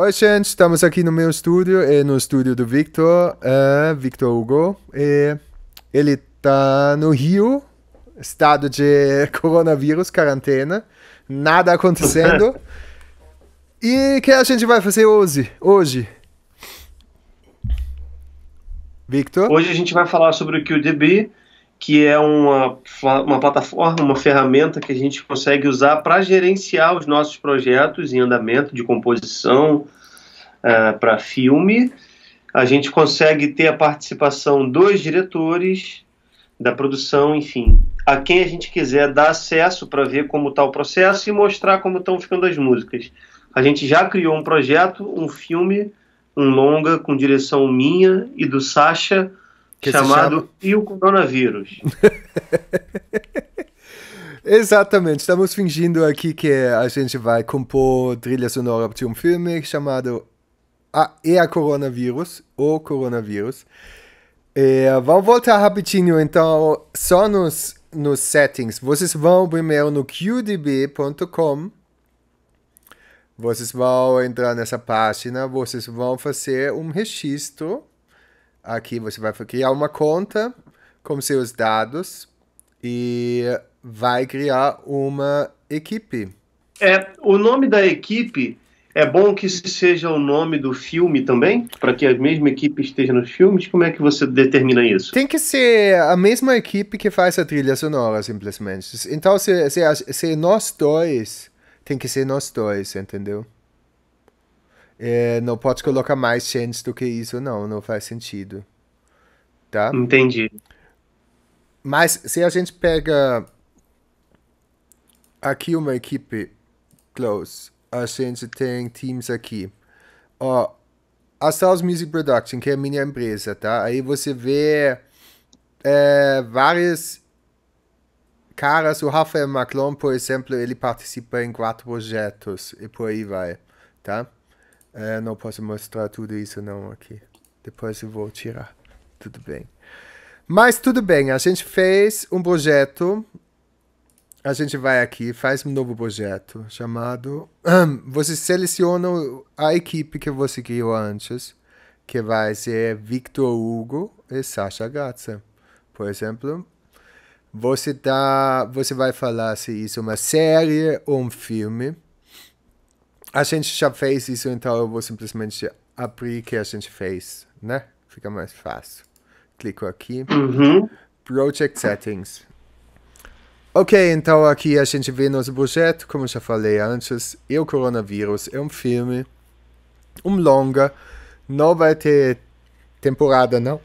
Oi, gente, estamos aqui no meu estúdio e no estúdio do Victor, uh, Victor Hugo. ele está no Rio, estado de coronavírus, quarentena, nada acontecendo. e o que a gente vai fazer hoje? Hoje? Victor? Hoje a gente vai falar sobre o QDB, que é uma, uma plataforma, uma ferramenta que a gente consegue usar para gerenciar os nossos projetos em andamento de composição uh, é, para filme. A gente consegue ter a participação dos diretores, da produção, enfim, a quem a gente quiser dar acesso para ver como está o processo e mostrar como estão ficando as músicas. A gente já criou um projeto, um filme, um longa com direção minha e do Sacha que chamado chama... E o Coronavírus. Exatamente, estamos fingindo aqui que a gente vai compor trilha sonora de um filme chamado a, E a Coronavírus, o Coronavírus. E, é, vamos voltar rapidinho, então, só nos, nos settings. Vocês vão primeiro no qdb.com, vocês vão entrar nessa página, vocês vão fazer um registro Aqui você vai criar uma conta com seus dados e vai criar uma equipe. É, o nome da equipe é bom que seja o nome do filme também, para que a mesma equipe esteja nos filmes. Como é que você determina isso? Tem que ser a mesma equipe que faz a trilha sonora, simplesmente. Então, se, se, se nós dois, tem que ser nós dois, entendeu? É, não pode colocar mais change do que isso, não, não faz sentido. Tá? Entendi. Mas se a gente pega aqui uma equipe close, a gente tem teams aqui. Ó, a South Music Production, que é a minha empresa, tá? Aí você vê é, várias caras, o Rafael Maclon, por exemplo, ele participa em quatro projetos e por aí vai, tá? É, não posso mostrar tudo isso não aqui. Depois eu vou tirar. Tudo bem. Mas tudo bem, a gente fez um projeto. A gente vai aqui, faz um novo projeto chamado. Você seleciona a equipe que você criou antes, que vai ser Victor Hugo e Sasha Gatsa, por exemplo. Você, dá, você vai falar se isso é uma série ou um filme a gente já fez isso, então eu vou simplesmente abrir que a gente fez, né? Fica mais fácil. Clico aqui. Uhum. Project Settings. Ok, então aqui a gente vê nosso projeto, como já falei antes. E o Coronavírus é um filme, um longa. Não vai ter temporada, não.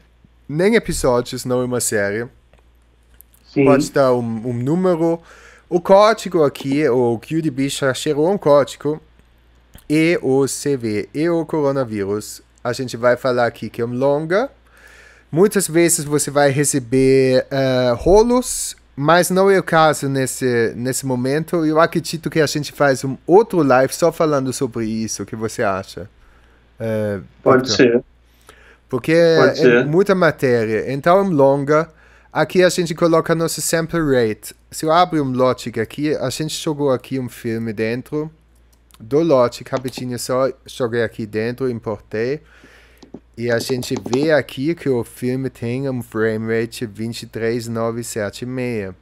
Nem episódios, não é uma série. Sim. Pode dar um, um número. O código aqui, o QDB já gerou um código e o CV e o coronavírus. A gente vai falar aqui que é um longa. Muitas vezes você vai receber uh, rolos, mas não é o caso nesse, nesse momento. Eu acredito que a gente faz um outro live só falando sobre isso. O que você acha? Uh, Pode ser. Porque Pode é ser. é muita matéria. Então é um longa. Aqui a gente coloca nosso sample rate. Se eu abro um Logic aqui, a gente jogou aqui um filme dentro do lote Capetinha só joguei aqui dentro, importei. E a gente vê aqui que o filme tem um frame rate 23,976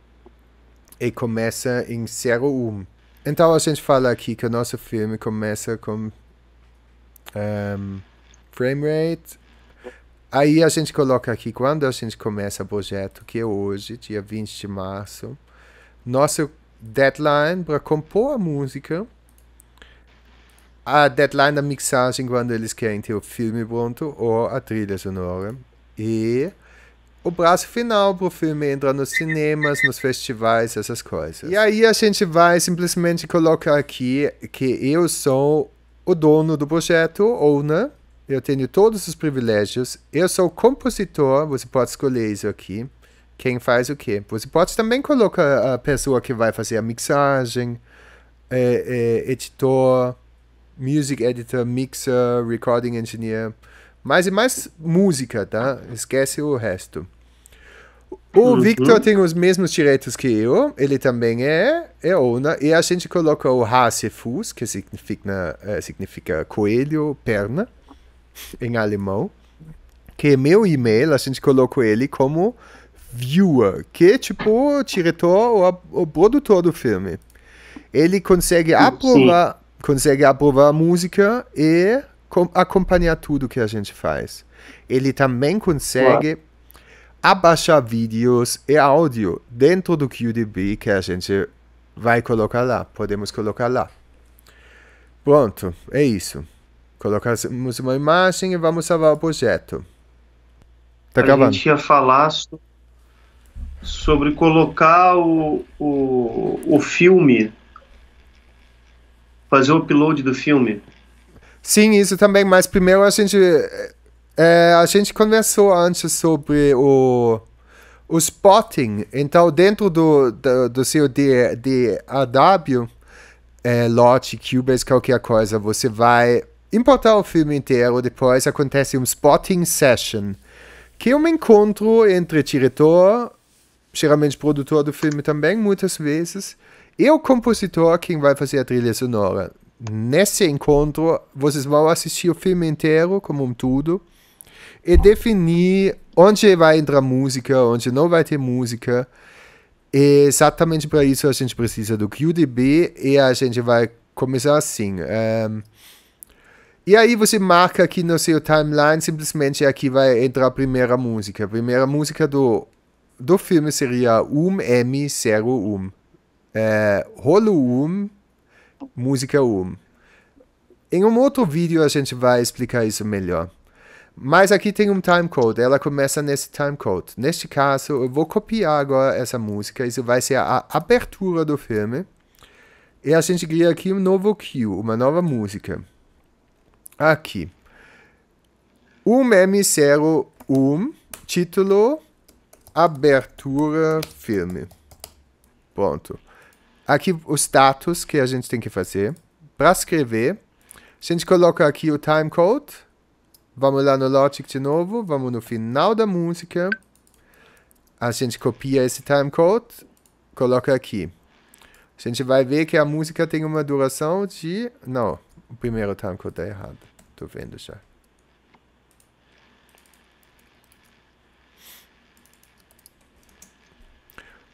e começa em 01. Então a gente fala aqui que o nosso filme começa com um, ehm, frame rate. Aí a gente coloca aqui quando a gente começa o projeto, que é hoje, dia 20 de março. Nosso deadline para compor a música a deadline da er mixagem quando eles querem ter o filme pronto ou a trilha sonora. E o braço final para o filme entrar er nos cinemas, er nos festivais, essas coisas. E aí a gente vai simplesmente colocar aqui que eu sou o dono do projeto, ou não Eu tenho todos os privilégios. Eu sou compositor, você pode escolher isso aqui. Quem faz o quê? Você pode também colocar a pessoa que vai fazer a mixagem, é, é, editor, music editor, mixer, recording engineer. Mais e mais música, tá? Esquece o resto. O uhum. Victor tem os mesmos direitos que eu, ele também é, é ona, e a gente coloca o Hasefus, que significa, eh, significa coelho, perna, em alemão, que é meu e-mail, a gente coloca ele como viewer, que é tipo o diretor ou o produtor do filme. Ele consegue aprovar consegue aprovar música e acompanhar tudo que a gente faz. Ele também consegue abaixar vídeos e áudio dentro do QDB que a gente vai colocar lá. Podemos colocar lá. Pronto, é isso. Colocamos uma imagem e vamos salvar o projeto. Tá a acabando. gente ia falar sobre colocar o, o, o filme fazer o upload do filme. Sim, isso também, mas primeiro a gente. É, a gente conversou antes sobre o, o spotting. Então, dentro do, do, do seu DAW, é, Lodge, Cubase, qualquer coisa, você vai importar o filme inteiro. Depois acontece um spotting session, que é um encontro entre diretor, geralmente produtor do filme também, muitas vezes, e o compositor, quem vai fazer a trilha sonora. Nesse encontro, vocês vão assistir o filme inteiro, como um todo, e definir onde vai entrar música, onde não vai ter música. E exatamente para isso a gente precisa do QDB e a gente vai começar assim. Um, ehm, e aí você marca aqui no seu timeline, simplesmente aqui vai entrar a primeira música. A primeira música do, do filme seria Um M01. É, Rolo Um, música Um. Em um outro vídeo a gente vai explicar isso melhor. Mas aqui tem um timecode, ela começa nesse timecode. Neste caso, eu vou copiar agora essa música, isso vai ser a abertura do filme. E a gente cria aqui um novo cue, uma nova música. Aqui. Um M01, título, abertura, filme. Pronto. Aqui os status que a gente tem que fazer. Para escrever, a gente coloca aqui o timecode. Vamos lá no Logic de novo. Vamos no final da música. A gente copia esse timecode. Coloca aqui. A gente vai ver que a música tem uma duração de... Não, o primeiro timecode está errado. Estou vendo já.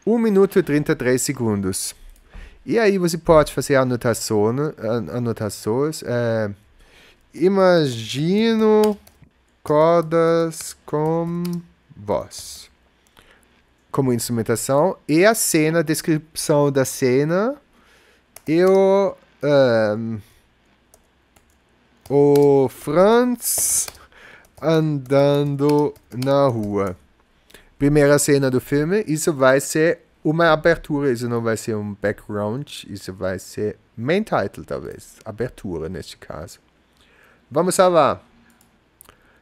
Um minuto e trinta três segundos. E aí você pode fazer anotações, anotações é, imagino cordas com voz como instrumentação e a cena, a descrição da cena eu, um, o Franz andando na rua. Primeira cena do filme, isso vai ser uma abertura, isso não vai ser um background, isso vai ser main title, talvez. Abertura, neste caso. Vamos lá.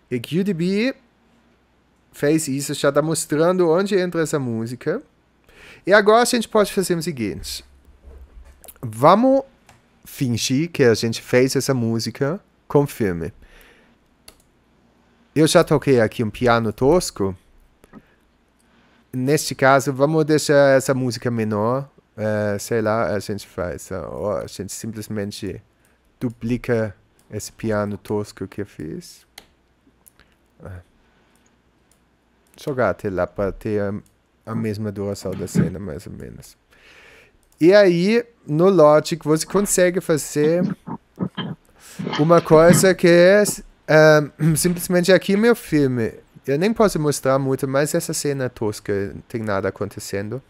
E QDB fez isso, já está mostrando onde entra essa música. E agora a gente pode fazer o seguinte. Vamos fingir que a gente fez essa música confirme. Eu já toquei aqui um piano tosco neste caso, vamos deixar essa música menor. Uh, sei lá, a gente faz. Ou a gente simplesmente duplica esse piano tosco que eu fiz. Ah. Jogar até lá para ter a, a mesma duração da cena, mais ou menos. E aí, no Logic, você consegue fazer uma coisa que é uh, simplesmente aqui meu filme eu nem posso mostrar muito, mas essa cena tosca tem nada acontecendo.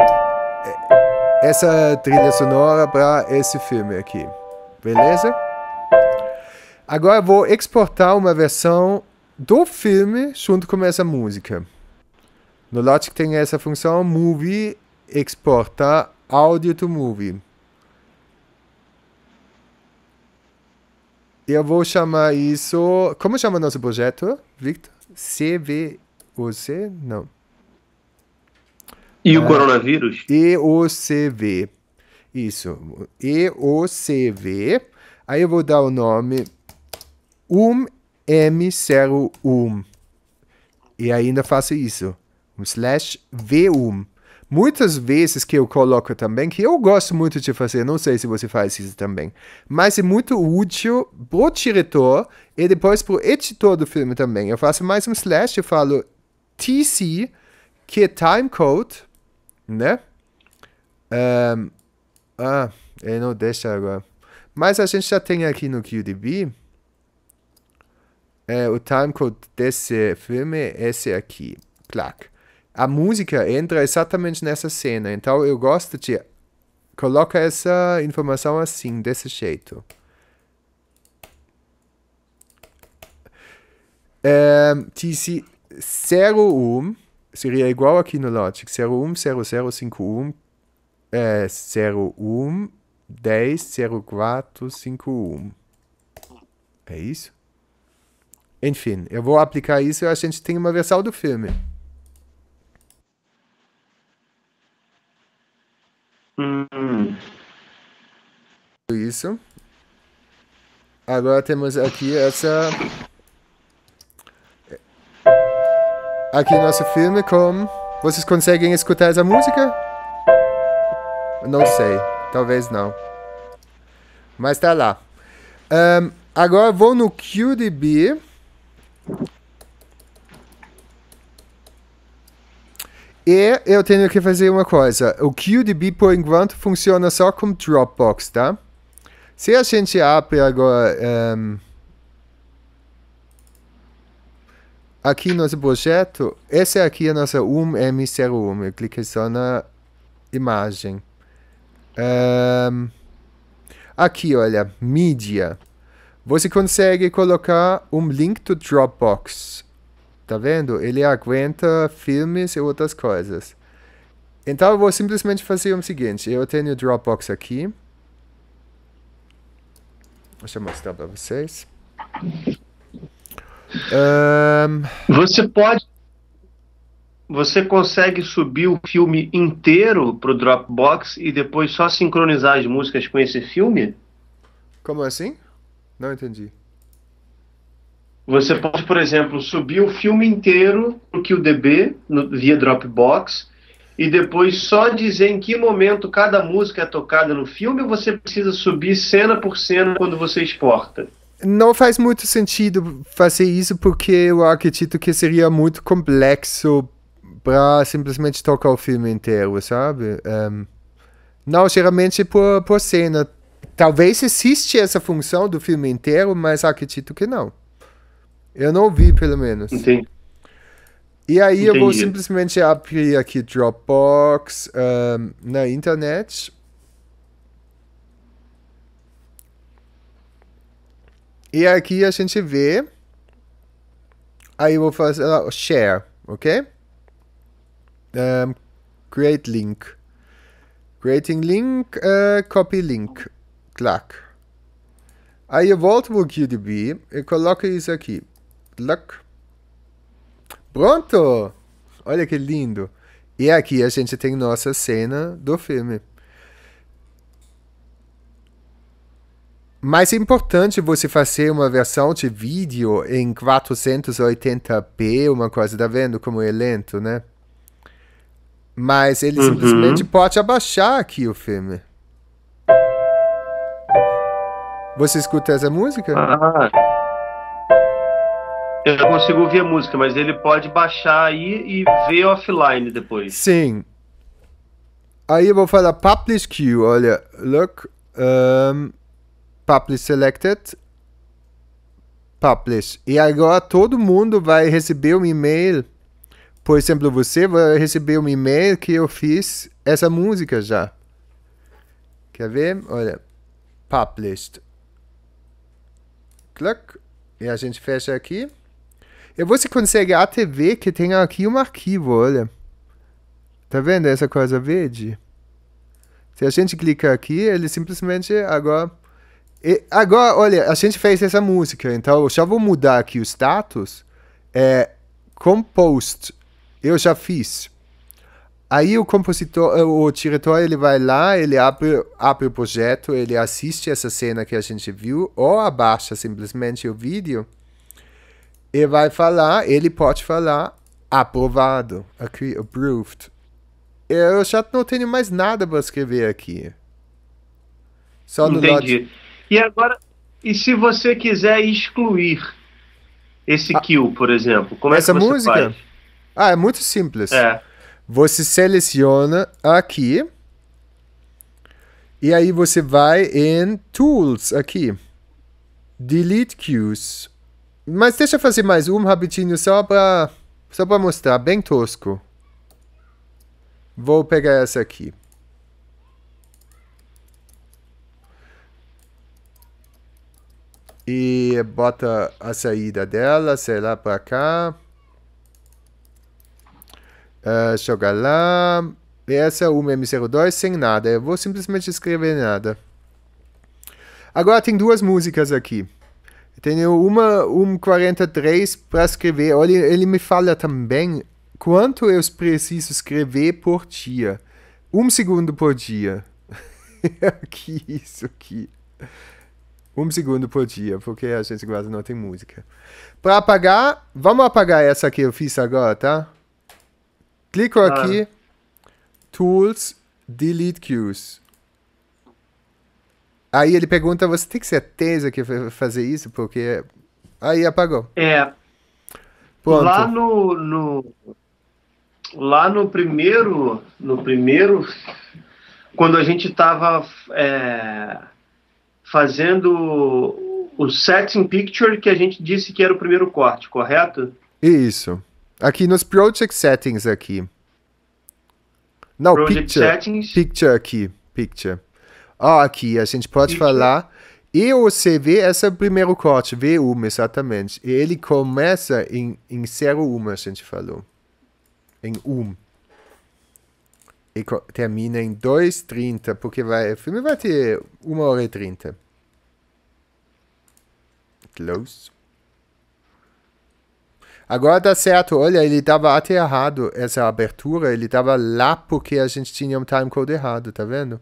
É, essa trilha sonora para esse filme aqui. Beleza? Agora vou exportar uma versão do filme junto com essa música. No Logic tem essa função movie exportar áudio to movie. Eu vou chamar isso. Como chama nosso projeto, Victor? CVOC? Não. E o ah, coronavírus? EOCV. Isso. EOCV. Aí eu vou dar o nome 1M01. E ainda faço isso. Um slash V1. Muitas vezes que eu coloco também, que eu gosto muito de fazer, não sei se você faz isso também, mas é muito útil pro diretor e depois pro editor do filme também. Eu faço mais um slash, eu falo TC, que é timecode, né? Um, ah, ele não deixa agora. Mas a gente já tem aqui no QDB é, o timecode desse filme, é esse aqui, plaque a música entra exatamente nessa cena. Então eu gosto de coloca essa informação assim, desse jeito. É, disse 01 seria igual aqui no Logic 01 0051 é, 01 10 04 51. É isso? Enfim, eu vou aplicar isso e a gente tem uma versão do filme. Hum. Isso. Agora temos aqui essa. Aqui nosso filme com. Vocês conseguem escutar essa música? Não sei. Talvez não. Mas tá lá. Um, agora vou no QDB. E eu tenho que fazer uma coisa. O QDB, por enquanto, funciona só com Dropbox, tá? Se a gente abre agora... Um, ehm, aqui nosso projeto. Esse aqui é a nossa 1M01. Eu cliquei só na imagem. Um, ehm, aqui, olha. Mídia. Você consegue colocar um link do Dropbox Tá vendo? Ele aguenta filmes e outras coisas. Então eu vou simplesmente fazer o seguinte. Eu tenho o Dropbox aqui. Deixa eu mostrar para vocês. Um... Você pode... Você consegue subir o filme inteiro pro Dropbox e depois só sincronizar as músicas com esse filme? Como assim? Não entendi. Você pode, por exemplo, subir o filme inteiro para o QDB no, via Dropbox e depois só dizer em que momento cada música é tocada no filme ou você precisa subir cena por cena quando você exporta? Não faz muito sentido fazer isso porque eu acredito que seria muito complexo para simplesmente tocar o filme inteiro, sabe? Um, não, geralmente por, por cena. Talvez existe essa função do filme inteiro, mas acredito que não. Eu não vi, pelo menos. Sim. E aí Entendi. eu vou simplesmente abrir aqui Dropbox um, na internet. E aqui a gente vê. Aí eu vou fazer uh, share, ok? Um, create link. Creating link, uh, copy link. Clac. Aí eu volto para o QDB e coloco isso aqui. Luck. Pronto! Olha que lindo! E aqui a gente tem nossa cena do filme. Mas é importante você fazer uma versão de vídeo em 480p, uma coisa, tá vendo como é lento, né? Mas ele uhum. simplesmente pode abaixar aqui o filme. Você escuta essa música? Ah. Eu consigo ouvir a música, mas ele pode baixar aí e ver offline depois. Sim. Aí eu vou falar publish queue, olha, look, um, publish selected, publish. E agora todo mundo vai receber um e-mail. Por exemplo, você vai receber um e-mail que eu fiz essa música já. Quer ver? Olha, published. Cluck, E a gente fecha aqui. E você consegue até ver que tem aqui um arquivo, olha. Tá vendo essa coisa verde? Se a gente clicar aqui, ele simplesmente agora... E agora, olha, a gente fez essa música, então eu já vou mudar aqui o status. É, compost, eu já fiz. Aí o compositor, o diretor, ele vai lá, ele abre, abre o projeto, ele assiste essa cena que a gente viu, ou abaixa simplesmente o vídeo e vai falar, ele pode falar aprovado, aqui, approved. Eu já não tenho mais nada para escrever aqui. Só no Entendi. E agora, e se você quiser excluir esse ah, kill, por exemplo, como essa é que você música? Faz? Ah, é muito simples. É. Você seleciona aqui e aí você vai em Tools aqui, Delete Cues. Mas deixa eu fazer mais um rapidinho só pra, só pra mostrar, bem tosco. Vou pegar essa aqui. E bota a saída dela, sei lá, pra cá. Uh, lá. E essa é uma M02 sem nada. Eu vou simplesmente escrever nada. Agora tem duas músicas aqui. Tenho uma 1,43 para escrever. Olha, ele me fala também quanto eu preciso escrever por dia. Um segundo por dia. que isso aqui. Um segundo por dia, porque a gente quase não tem música. Para apagar, vamos apagar essa que eu fiz agora, tá? Clico aqui. Ah. Tools, Delete Queues. Aí ele pergunta, você tem certeza que vai fazer isso? Porque aí apagou. É. Ponto. Lá no, no lá no primeiro no primeiro quando a gente estava é, fazendo o setting picture que a gente disse que era o primeiro corte, correto? Isso. Aqui nos project settings aqui. Não, project picture. Settings. Picture aqui, picture. Ah, aqui a gente pode Isso. falar. E você vê esse é primeiro corte, V1 exatamente. E ele começa em, em 0,1, a gente falou. Em 1. E termina em 2,30, porque vai, o filme vai ter 1 hora e 30. Close. Agora tá certo, olha, ele tava até errado essa abertura, ele tava lá porque a gente tinha um timecode errado, tá vendo?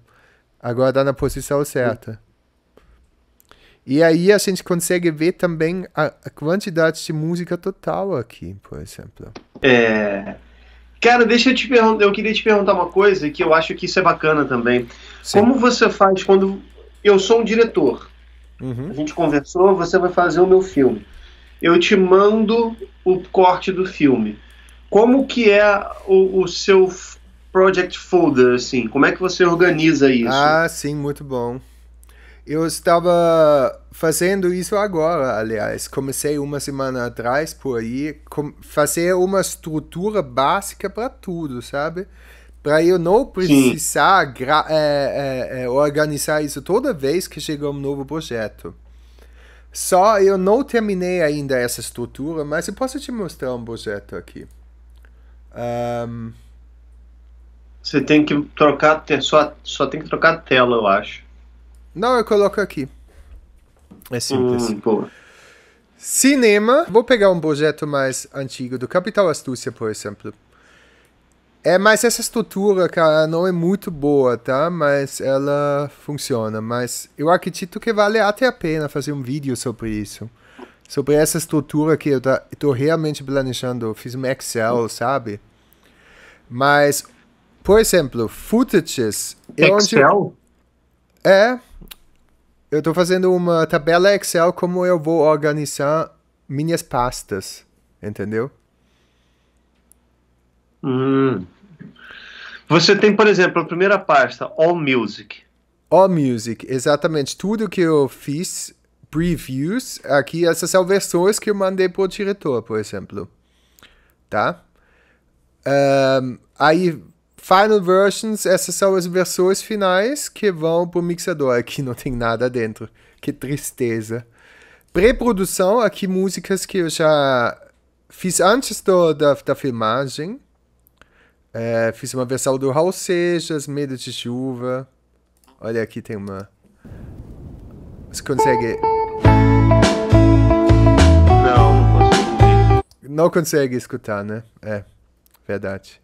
Agora está na posição certa. E aí a gente consegue ver também a, a quantidade de música total aqui, por exemplo. É, Cara, deixa eu te perguntar. Eu queria te perguntar uma coisa que eu acho que isso é bacana também. Sim. Como você faz quando. Eu sou um diretor. Uhum. A gente conversou, você vai fazer o meu filme. Eu te mando o corte do filme. Como que é o, o seu project folder, assim? Como é que você organiza isso? Ah, sim, muito bom. Eu estava fazendo isso agora, aliás. Comecei uma semana atrás por aí, fazer uma estrutura básica para tudo, sabe? Para eu não precisar é, é, é, organizar isso toda vez que chega um novo projeto. Só eu não terminei ainda essa estrutura, mas eu posso te mostrar um projeto aqui. Um... Você tem que trocar, só, só tem que trocar a tela, eu acho. Não, eu coloco aqui. É simples. Hum, Cinema. Vou pegar um projeto mais antigo do Capital Astúcia, por exemplo. É, mas essa estrutura, cara, não é muito boa, tá? Mas ela funciona. Mas eu acredito que vale até a pena fazer um vídeo sobre isso. Sobre essa estrutura que eu estou tá, realmente planejando. fiz um Excel, sabe? Mas por exemplo, footages. Excel? é. Eu estou fazendo uma tabela Excel como eu vou organizar minhas pastas. Entendeu? Hum. Você tem, por exemplo, a primeira pasta, All Music. All Music, exatamente. Tudo que eu fiz, previews, aqui essas são versões que eu mandei para o diretor, por exemplo. Tá? Um, aí Final versions, essas são as versões finais que vão pro mixador. Aqui não tem nada dentro. Que tristeza. Pré-produção, aqui músicas que eu já fiz antes do, da, da filmagem. É, fiz uma versão do Raul Sejas, Medo de Chuva. Olha, aqui tem uma... Você consegue... Não, não consigo. Não consegue escutar, né? É, verdade.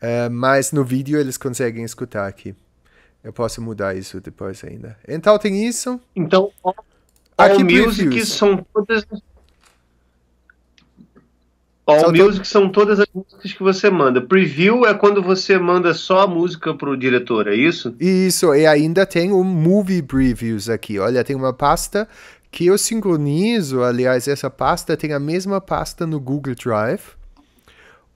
Uh, mas no vídeo eles conseguem escutar aqui. Eu posso mudar isso depois ainda. Então tem isso. Então, all, all music são todas. All são music são todas as músicas que você manda. Preview é quando você manda só a música pro diretor, é isso? Isso, e ainda tem o movie previews aqui. Olha, tem uma pasta que eu sincronizo, aliás, essa pasta tem a mesma pasta no Google Drive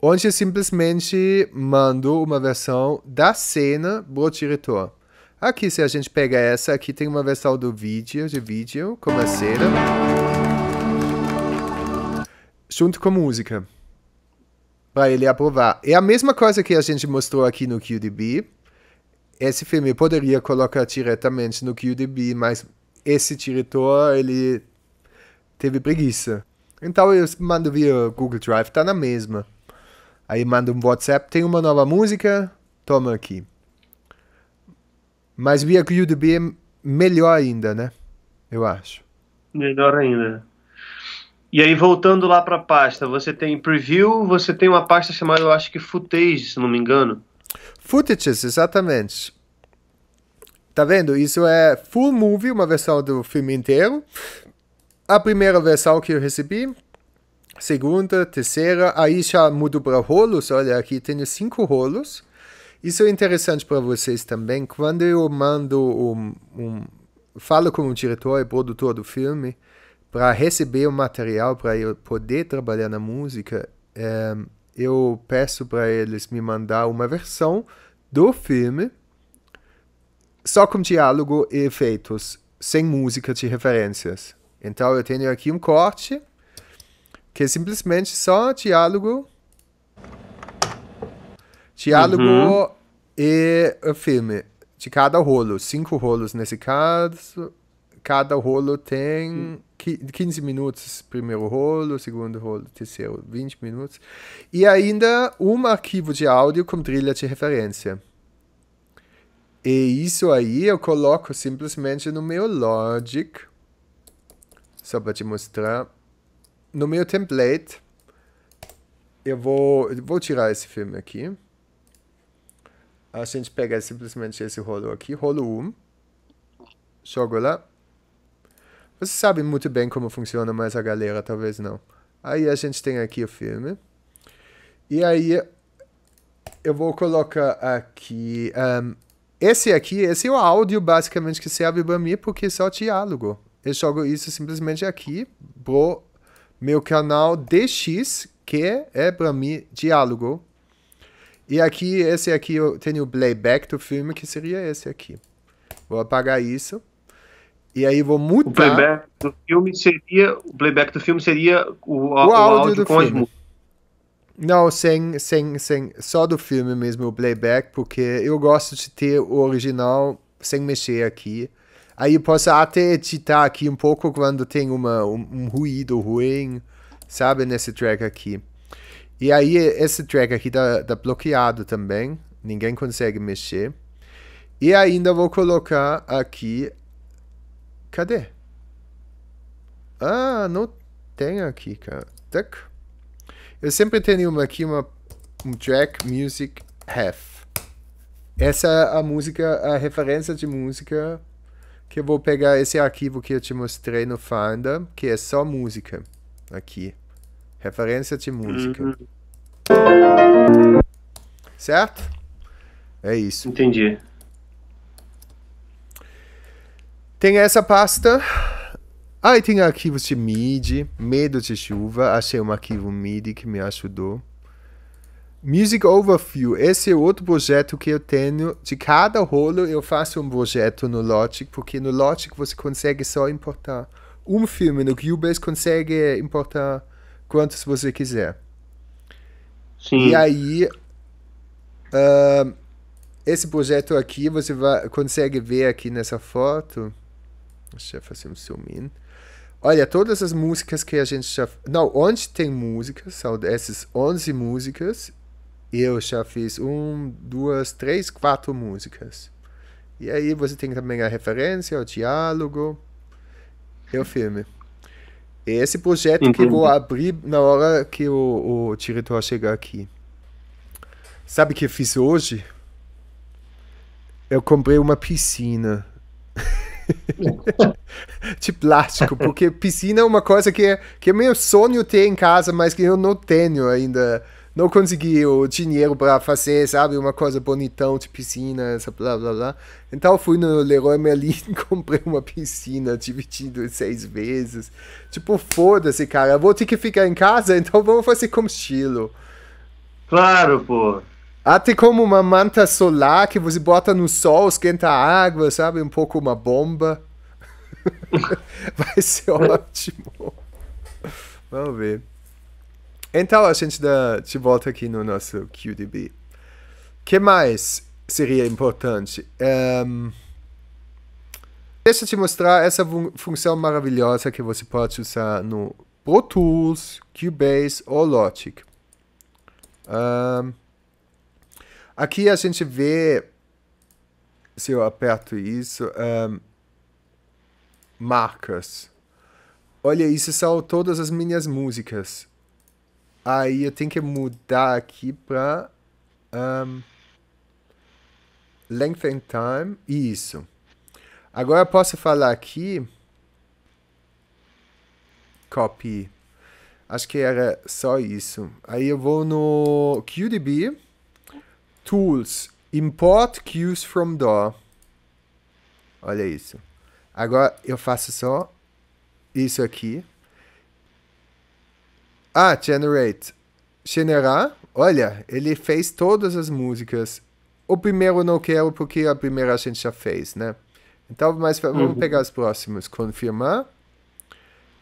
onde simplesmente mandou uma versão da cena para o diretor. Aqui, se a gente pega essa, aqui tem uma versão do vídeo, de vídeo, com a cena. Junto com música. Para ele aprovar. É a mesma coisa que a gente mostrou aqui no QDB. Esse filme eu poderia colocar diretamente no QDB, mas esse diretor, ele teve preguiça. Então eu mando via Google Drive, tá na mesma. Aí manda um WhatsApp, tem uma nova música, toma aqui. Mas via QDB é melhor ainda, né? Eu acho. Melhor ainda. E aí, voltando lá para a pasta, você tem preview, você tem uma pasta chamada, eu acho que footage, se não me engano. Footages, exatamente. Tá vendo? Isso é full movie, uma versão do filme inteiro. A primeira versão que eu recebi segunda, terceira, aí já mudo para rolos, olha aqui tenho cinco rolos. Isso é interessante para vocês também, quando eu mando um, um falo com o diretor e produtor do filme para receber o material para eu poder trabalhar na música, é, eu peço para eles me mandar uma versão do filme só com diálogo e efeitos, sem música de referências. Então eu tenho aqui um corte que é simplesmente só diálogo. Diálogo uhum. e o filme. De cada rolo, cinco rolos nesse caso. Cada rolo tem 15 hum. minutos, primeiro rolo, segundo rolo, terceiro 20 minutos. E ainda um arquivo de áudio com trilha de referência. E isso aí eu coloco simplesmente no meu Logic. Só para te mostrar no meu template, eu vou, eu vou tirar esse filme aqui. A gente pega simplesmente esse rolo aqui, rolo 1. Jogo lá. Você sabe muito bem como funciona, mas a galera talvez não. Aí a gente tem aqui o filme. E aí eu vou colocar aqui... Um, esse aqui, esse é o áudio basicamente que serve para mim, porque é só diálogo. Eu jogo isso simplesmente aqui, pro meu canal DX, que é para mim diálogo. E aqui, esse aqui, eu tenho o playback do filme, que seria esse aqui. Vou apagar isso. E aí vou mutar. O playback do filme seria. O playback do filme seria o, o, áudio, o áudio do com filme. Não, sem, sem, sem. Só do filme mesmo, o playback, porque eu gosto de ter o original sem mexer aqui. Aí posso até editar aqui um pouco quando tem uma, um, um ruído ruim, sabe? Nesse track aqui. E aí esse track aqui tá, tá bloqueado também. Ninguém consegue mexer. E ainda vou colocar aqui... Cadê? Ah, não tem aqui, cara. Eu sempre tenho uma aqui uma, um track music half. Essa é a música, a referência de música que eu vou pegar esse arquivo que eu te mostrei no Finder, que é só música, aqui, referência de música. Uhum. Certo? É isso. Entendi. Tem essa pasta. Aí ah, tem arquivos de MIDI, medo de chuva. Achei um arquivo MIDI que me ajudou. Music Overview, esse é outro projeto que eu tenho. De cada rolo eu faço um projeto no Logic, porque no Logic você consegue só importar um filme, no Cubase consegue importar quantos você quiser. Sim. E aí, uh, esse projeto aqui, você vai, consegue ver aqui nessa foto. Deixa eu fazer um zoom in. Olha, todas as músicas que a gente já... Não, onde tem músicas, são essas 11 músicas, eu já fiz um, duas, três, quatro músicas. E aí você tem também a referência, o diálogo e o filme. Esse projeto Entendi. que vou abrir na hora que o, o diretor chegar aqui. Sabe o que eu fiz hoje? Eu comprei uma piscina. de plástico, porque piscina é uma coisa que, que meu sonho ter em casa, mas que eu não tenho ainda não consegui o dinheiro para fazer, sabe, uma coisa bonitão de piscina, essa blá blá blá. Então fui no Leroy Merlin, comprei uma piscina, dividindo em seis vezes. Tipo, foda-se, cara, vou ter que ficar em casa, então vamos fazer com estilo. Claro, pô. Até como uma manta solar que você bota no sol, esquenta a água, sabe? Um pouco uma bomba. Vai ser ótimo. Vamos ver. Então a gente dá volta aqui no nosso QDB. que mais seria importante? Um, ehm, deixa eu te mostrar essa função maravilhosa que você pode usar no Pro Tools, Cubase ou Logic. Um, ehm, aqui a gente vê, se eu aperto isso, um, ehm, marcas. Olha, isso são todas as minhas músicas. Aí eu tenho que mudar aqui para um, length and time. Isso. Agora eu posso falar aqui. Copy. Acho que era só isso. Aí eu vou no QDB. Tools. Import queues from DAW. Olha isso. Agora eu faço só isso aqui. Ah, Generate. Generar, olha, ele fez todas as músicas. O primeiro não quero porque a primeira a gente já fez, né? Então, mas vamos uhum. pegar os próximos. Confirmar.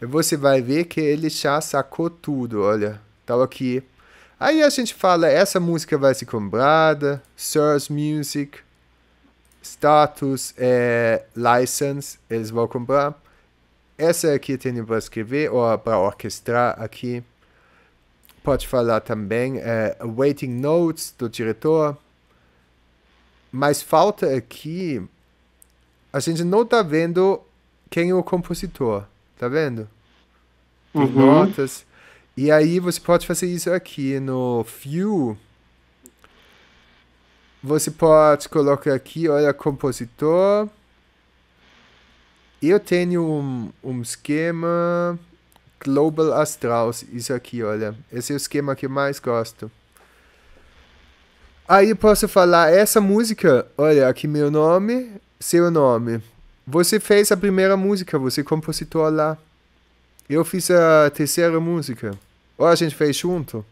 E você vai ver que ele já sacou tudo, olha. Tá aqui. Aí a gente fala, essa música vai ser comprada, source music, status, é, license, eles vão comprar. Essa aqui tem para escrever ou para orquestrar aqui. Pode falar também é, Waiting Notes do diretor. Mas falta aqui. A gente não tá vendo quem é o compositor. Tá vendo? Uhum. Notas. E aí você pode fazer isso aqui no View. Você pode colocar aqui, olha, compositor. Eu tenho um, um esquema. Global Astrals, isso aqui, olha. Esse é o esquema que eu mais gosto. Aí eu posso falar, essa música, olha, aqui meu nome, seu nome. Você fez a primeira música, você compositou lá. Eu fiz a terceira música. Ou a gente fez junto.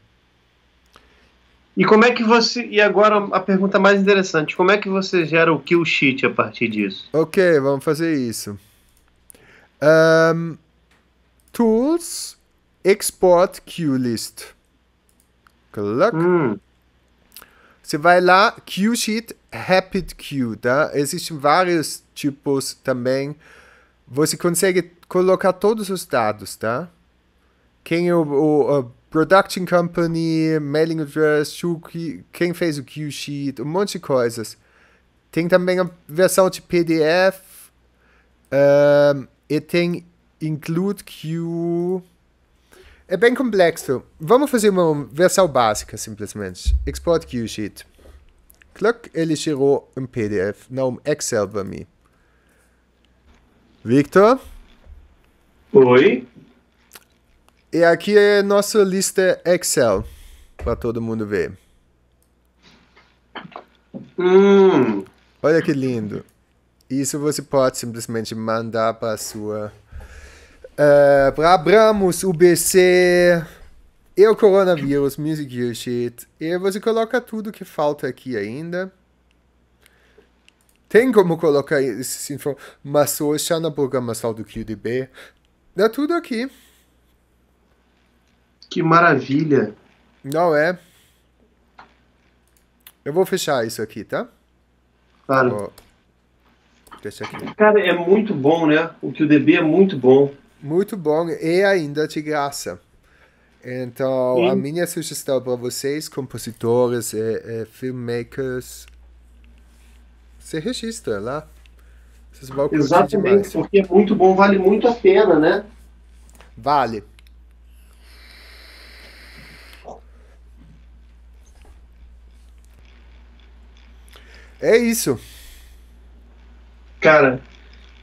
E como é que você. E agora a pergunta mais interessante: como é que você gera o kill sheet a partir disso? Ok, vamos fazer isso. Um, Tools, Export Queue List. Clac. Hum. Você vai lá, Queue Sheet, Rapid Queue, tá? Existem vários tipos também. Você consegue colocar todos os dados, tá? Quem é o, o, production company, mailing address, quem fez o queue sheet, um monte de coisas. Tem também a versão de PDF e tem include queue. É bem complexo. Vamos fazer uma versão básica, simplesmente. Export sheet. Clock, ele gerou um PDF, não um Excel para mim. Victor? Oi? E aqui é a nossa lista Excel, para todo mundo ver. Hum. Olha que lindo. Isso você pode simplesmente mandar para sua eh, Abramos o BC, UBC. E o coronavírus, music your shit. E você coloca tudo que falta aqui ainda. Tem como colocar essas informações já na programação do QDB. Dá tudo aqui. Que maravilha. Não é? Eu vou fechar isso aqui, tá? Claro. Vou... Deixa aqui. Cara, é muito bom, né? O QDB é muito bom. Muito bom e ainda de graça. Então, Sim. a minha sugestão para vocês, compositores e, e filmmakers, se registra lá. Vocês vão Exatamente, demais. porque é muito bom, vale muito a pena, né? Vale. É isso. Cara,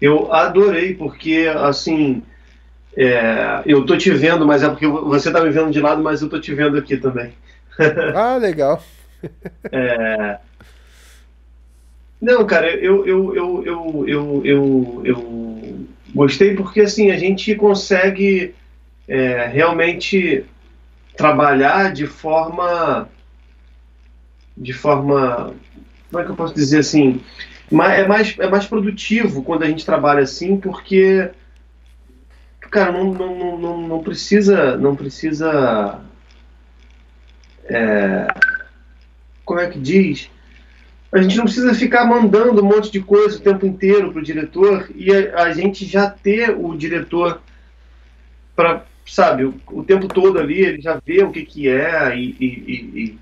eu adorei, porque assim é, eu tô te vendo, mas é porque você tá me vendo de lado, mas eu tô te vendo aqui também. Ah, legal. É, não, cara, eu, eu, eu, eu, eu, eu, eu gostei porque assim a gente consegue é, realmente trabalhar de forma de forma como é que eu posso dizer assim é mais é mais produtivo quando a gente trabalha assim porque cara, não, não, não, não precisa. Não precisa. É, como é que diz? A gente não precisa ficar mandando um monte de coisa o tempo inteiro para o diretor e a, a, gente já ter o diretor para, sabe, o, o, tempo todo ali, ele já vê o que, que é e, e, e,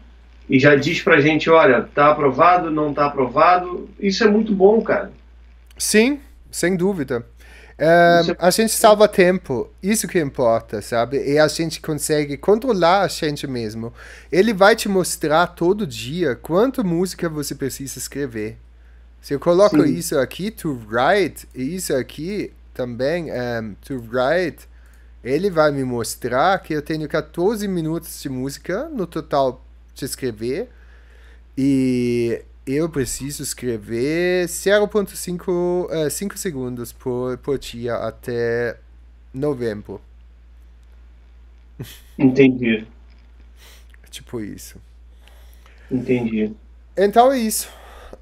e já diz para a gente: olha, tá aprovado, não tá aprovado. Isso é muito bom, cara. Sim, sem dúvida. Um, ehm, a gente salva tempo, isso que importa, sabe? E a gente consegue controlar a gente mesmo. Ele vai te mostrar todo dia quanto música você precisa escrever. Se eu coloco Sim. isso aqui, to write, e isso aqui também, um, ehm, to write, ele vai me mostrar que eu tenho 14 minutos de música no total de escrever. E eu preciso escrever 0.5 uh, é, segundos por, por dia até novembro. Entendi. tipo isso. Entendi. Então é isso.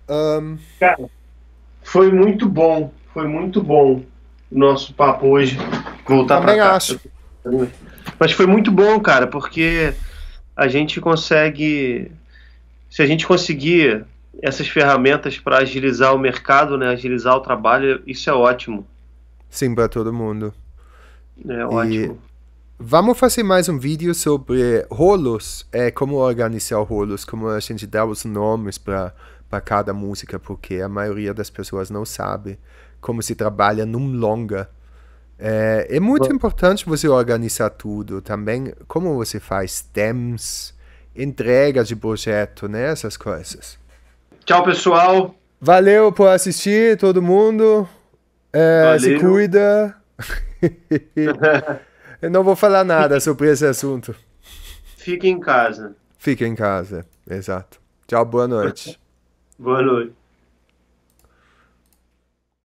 Um... Cara, foi muito bom. Foi muito bom o nosso papo hoje. Voltar para cá. Acho. Mas foi muito bom, cara, porque a gente consegue. Se a gente conseguir essas ferramentas para agilizar o mercado, né, agilizar o trabalho, isso é ótimo. Sim, para todo mundo. É ótimo. E vamos fazer mais um vídeo sobre rolos, é, como organizar rolos, como a gente dá os nomes para cada música, porque a maioria das pessoas não sabe como se trabalha num longa. É, é muito Bom. importante você organizar tudo também, como você faz stems, entrega de projeto, né, essas coisas. Tchau, pessoal. Valeu por assistir, todo mundo. É, se cuida. Eu não vou falar nada sobre esse assunto. Fique em casa. Fique em casa, exato. Tchau, boa noite. boa noite.